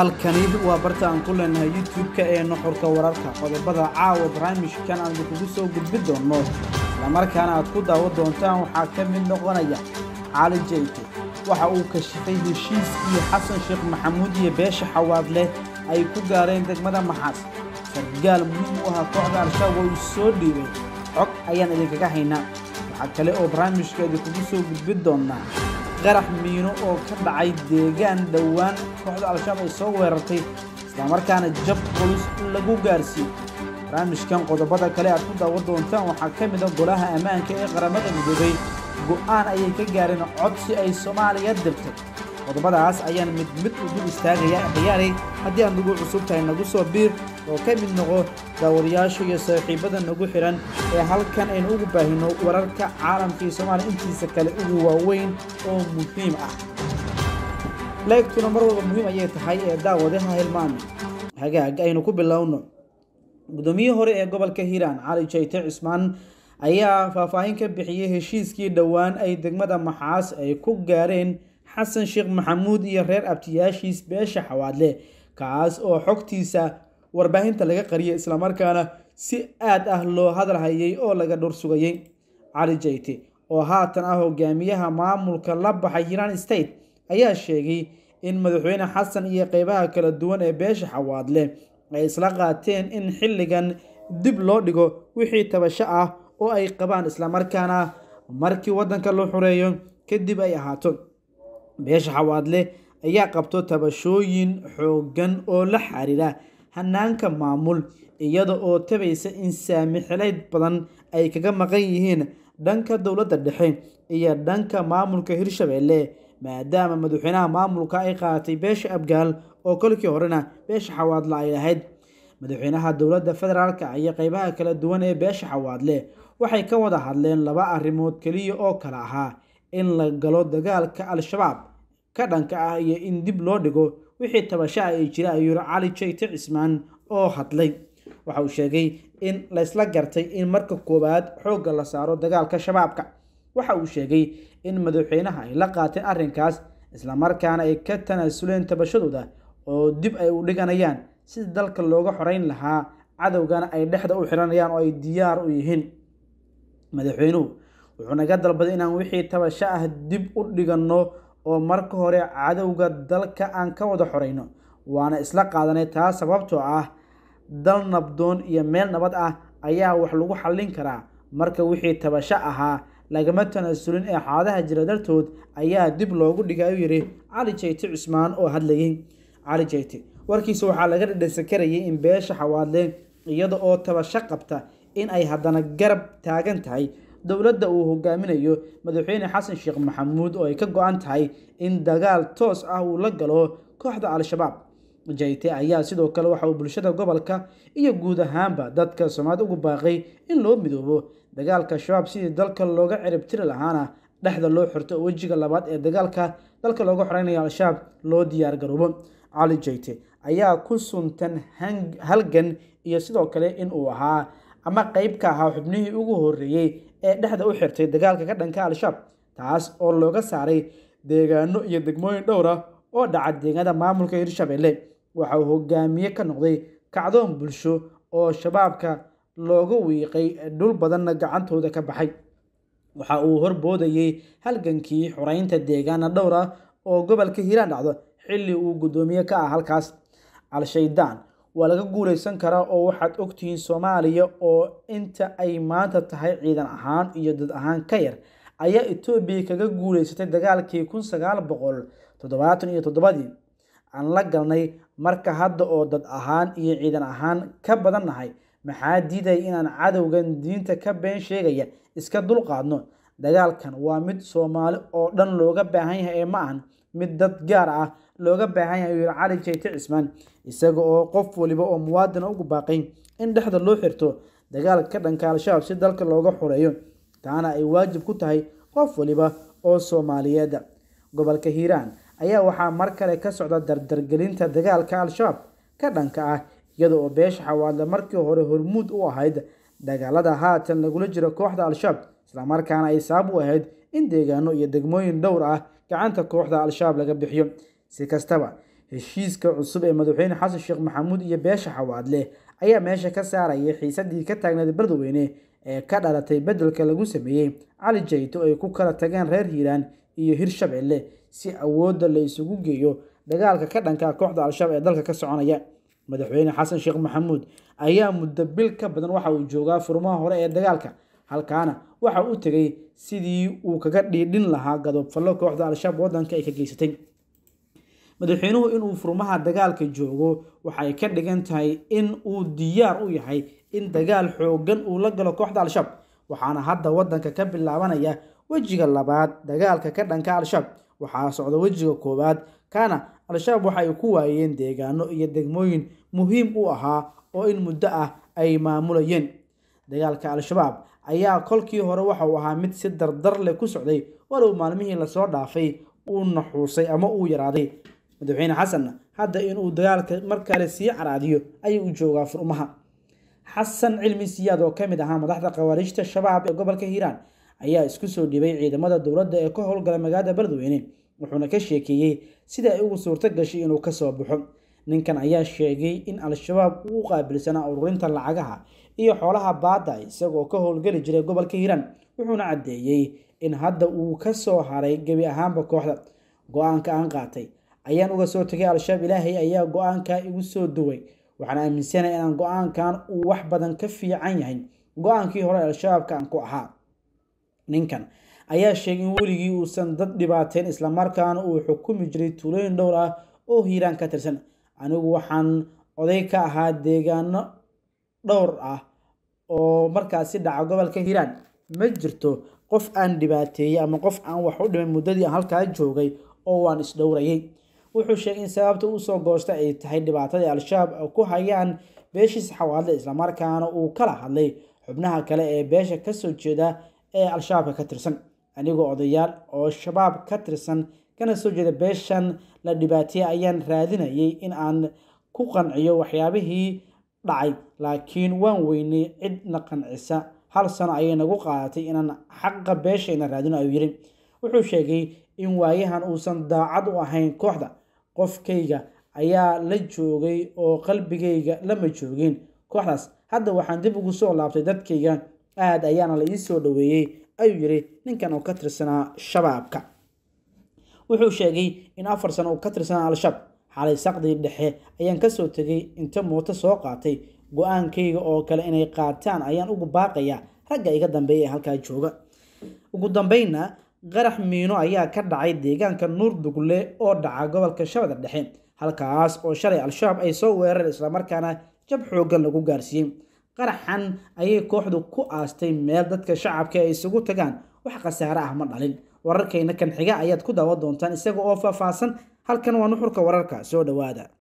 halkani waa barta aan ku leenahay youtube-ka ee noqorka wararka qodobada caawa barnaamijkan aanu kugu soo gudbi doonno islamarkaana aad ku daawo doontaan waxaa ka mid noqonaya cali jeyte waxa uu kashifay heshiis iyo xasan sheekh maxamuud iyo beesha xawaadle ay ku gaareen degmada maxaas sargaal muhiim u ahaa kooxda al-shabaab oo uu soo dhiibay cog ayaan idinkaga haynaa waxaa kale oo barnaamijka idinkugu soo gudbi doonnaa qarax miino oo ka dhacay deegaan dhowaan kooxda al-shabaab ay soo weerartay islamarkaana jab culus lagu gaarsiiyey barnaamijkan qodobada kale aad ku daawan doontaan waxaa ka mid ah golaha ammaanka ee qaramada midoobay go'aan ayay ka gaareen codsi ay soomaaliya dirtay qodobadaas ayaan mid mid ugu istaagayaa ciyaarey haddii aan ugu cusub tahay nagu soo biir oo ka mid noqo daawadayaasha iyo saaxiibada nagu xidhan ee halkan aynu ugu baahinno wararka caalamka iyo soomaaliya intiisa kale ugu waaweyn oo muhiim ah leegtuna mar walba muhiim ayay tahay ee daawadaha hilmaami hagaag aynu ku bilowno guddoomiyihii hore ee gobolka hiiraan cali jayte cismaan ayaa faahfaahin ka bixiyey heshiiskii dhowaan ay degmada maxaas ay ku gaareen xasan sheekh maxamuud iyo reer abtiyaashiis beesha xawaadle kaas oo xogtiisa warbaahinta laga qariyay islamarkaana si aad ah loo hadalhayay oo laga dhursugayay cali jayti oo haatan ah hogaamiyaha maamulka la baxay hiran state ayaa sheegay in madaxweyne xasan iyo qeybaha kala duwan ee beesha xawaadle ay isla qaateen in xilligan dib loo dhigo wixii tabasho ah oo ay qabaan islamarkaana markii waddanka la xureeyo kadib ay ahaato beesha xawaadle ayaa qabto tabashooyin xooggan oo la xiriira hannaanka maamul iyada oo tabaysa in saamixelayd badan ay kaga maqan yihiin dhanka dowladda dhexe iyo dhanka maamulka hirshabeelle maadaama madaxweynaha maamulka ay qaatay beesha abgaal oo kolkii horena beesha xawaadle ay lahayd madaxweynaha dowladda federaalka iyo qeybaha kala duwan ee beesha xawaadle waxay ka wada hadleen laba arrimood keliya oo kale ahaa in la galo dagaalka al-shabaab ka dhanka ah iyo in dib loo dhigo wixii tabasha ay jira ayuu yihi cali jayte cismaan oo hadlay waxa uu sheegay in laysla gartay in marka koowaad xoogga la saaro dagaalka shabaabka waxa uu sheegay in madaxweynaha ay la qaateen arrinkaas isla markaana ay ka tanaasuleen tabashadooda oo dib ay u dhiganayaan si dalka looga xoreyn lahaa cadowgana ay dhexda u xiranayaan oo ay diyaar u yihiin madaxweynuhu wuxuu naga dalbaday inaan wixii tabasho ah dib u dhiganno oo marka hore cadowga dalka aan ka wada xorayno waana isla qaadanay taa sababtoo ah dal nabdoon iyo meel nabad ah ayaa wax lagu xallin karaa marka wixii tabasho ahaa lagama tanaasulin ee xaadaha jira dartood ayaa dib loogu dhigay u yidhi cali jayti cusmaan oo hadlayay cali jayte warkiisa waxaa laga dhadhansan karayay in beesha xawaadle iyada oo tabasho qabta in ay haddana garab taagan tahay dowladda uu hogaaminayo madaxweyne xasan sheekh maxamuud oo ay ka go-an tahay in dagaal toos ah uu la galo kooxda al-shabaab jayte ayaa sidoo kale waxa uu bulshada gobolka iyo guud ahaanba dadka soomaad ugu baaqay in loo midoobo dagaalka shabaab sidii dalka looga ciribtiri lahaana dhexda loo xirto wejiga labaad ee dagaalka dalka looga xoreynayo al-shabaab loo diyaar garoobo cali jayte ayaa ku suntan halgan iyo sidoo kale in uu ahaa ama qayb ka ahaa xubnihii ugu horreeyey ee dhexda u xirtay dagaalka ka dhanka al-shaab taas oo looga saaray deegaano iyo degmooyin dhowr ah oo dhaca deegaanada maamulka hirshabeelle waxa uu hogaamiye ka noqday kacdoon bulsho oo shabaabka looga wiiqay dhul badanna gacantooda ka baxay waxa uu horboodayey halgankii xoreynta deegaana dhowr ah oo gobolka hiiraan dhacdo xilli uu guddoomiye ka ah halkaas al-shaydaan waa laga guulaysan karaa oo waxaad ogtihiin soomaaliya oo inta ay maanta tahay ciidan ahaan iyo dad ahaan ka yar ayaa etoobiya kaga guulaysatay dagaalkii kun sagaal boqol toddobaatan iyo toddobadii aan la galnay marka hadda oo dad ahaan iyo ciidan ahaan ka badan nahay maxaa diidaya inaan cadowgan diinta ka been sheegaya iska dulqaadno dagaalkan waa mid soomaali oo dhan looga baahan yahay ee ma ahan mid dad gaar ah looga baahan yahay ayuu yihi cali jayte cismaan isaga oo qof waliba oo muwaadina ah ugu baaqay in dhexda loo xirto dagaal ka dhanka al-shabaab si dalka looga xureeyo taana ay waajib ku tahay qof waliba oo soomaaliyeeda gobolka hiiraan ayaa waxaa mar kale ka socda dardargelinta dagaalka al-shabaab ka dhanka ah iyada oo beesha xawaadle markii hore hormuud u ahayd dagaalada haatan lagula jiro kooxda al-shabaab isla markaana ay sabab u ahayd in deegaano iyo degmooyin dhowr ah gacanta kooxda al-shabaab laga bixiyo si kastaba heshiiska cusub ee madaxweyne xasan sheekh maxamuud iyo beesha xawaadle ayaa meesha ka saaraya xiisadii ka taagnayd bardweyne ee ka dhalatay beddelka lagu sameeyey cali jayto ay ku kala tageen reer hiiraan iyo hirshabelle si awoodda la isugu geeyo dagaalka ka dhankaa kooxda al-shabaab ee dalka ka soconaya madaxweyne xasan sheekh maxamuud ayaa muddo bil ka badan waxa uu joogaa furmaha hore ee dagaalka halkaana waxa u tegay sidii uu kaga dhiidhin lahaa gadobfallo kooxda al-shabaab waddanka ay ka geysatay madaxweynuhu inuu furmaha dagaalka joogo waxay ka dhigan tahay in uu diyaar u yahay in dagaal xooggan uu la galo kooxda al-shabaab waxaana hadda waddanka ka bilaabanaya wejiga labaad dagaalka ka dhanka al-shabaab waxaa socda wejiga koowaad kana al-shabaab waxay ku waayeen deegaano iyo degmooyin muhiim u ahaa oo in muddo ah ay maamulayeen dagaalka al-shabaab ayaa kolkii hore waxa uu ahaa mid si dardar leh ku socday walow maalmihii lasoo dhaafay uu naxuusay ama uu yaraaday madaxweyne xasanna hadda inuu dagaalka mar kale sii caraadiyo ayuu u joogaa furmaha xasan cilmi siyaad oo ka mid ahaa madaxda khawaarijta shabaab ee gobolka hiiraan ayaa isku soo dhibay ciidamada dowladda ee ka howlgala magaalada beledweyne wuxuuna ka sheekeeyey sida ay ugu suurto gashay inuu kasoo baxo ninkan ayaa sheegay in al-shabaab uu qaabilsanaa ururinta lacagaha iyo xoolaha baada isagoo ka howlgeli jiray gobolka hiiraan wuxuuna caddeeyey in hadda uu ka soo haray gebi ahaanba kooxda go-aanka aan qaatay ayaan uga soo tegay al-shabaab ilaahay ayaa go aankaa igu soo duway waxaana aaminsanaya inaan go-aankan uu wax badan ka fiican yahay go-aankii hore al-shabaabka aan ku ahaa ninkan ayaa sheegay in weligii uusan dad dhibaateen islamarkaana uu xukumi jiray tuulooyin dhowr ah oo hiiraan ka tirsan anigu waxaan oday ka ahaa deegaano dhowr ah oo markaasi dhaca gobolka hiiraan ma jirto qof aan dhibaateeyey ama qof aan wax u dhiman muddadii aan halkaa joogay oo waan isdhowrayay wuxuu sheegay in sababta uusoo goostay ay tahay dhibaatada al-shabaab oo ku hayaan beeshiisa xawaadle islamarkaana uu kala hadlay xubnaha kale ee beesha ka soo jeeda ee al-shabaabka ka tirsan anigoo odayaal oo shabaab ka tirsan kana soo jeeda beeshan la dhibaateeye ayaan raadinayay in aan ku qanciyo waxyaabihii dhacay laakiin waan weynay cid na qancisa hal sano ayay nagu qaadatay inaan xaqa beeshayna ina raadino ayuu yidhi wuxuu sheegay in waayahan uusan daacad u ahayn kooxda qofkayga ayaa la joogay oo qalbigayga lama joogin kooxdaas hadda waxaan dib ugu soo laabtay dadkayga aad ayaana la ii soo dhoweeyey ayuu yidhi ninkan oo ka tirsanaa shabaabka wuxuu sheegay in afar sano uu ka tirsanaa al-shaab xalay saqdii dhexe ayaan kasoo tegay inta mooto soo qaatay go-aankayga oo kale inay qaataan ayaan ugu baaqayaa ragga iga dambeeya ee halkaa jooga ugu dambeyna qarax miino ayaa ka dhacay deegaanka nuur dugle oo dhaca gobolka shabeeda dhexe halkaas oo shalay al-shabaab ay soo weerareen islamarkaana jab xooggan lagu gaarsiiyey qaraxan ayay kooxdu ku aastay meel dadka shacabka ay isugu tagaan wax khasaare ah ma dhalin wararkayna kan xiga ayaad ku daawa doontaan isaga oo faahfaahsan halkan waa nuxurka wararka soo dhowaada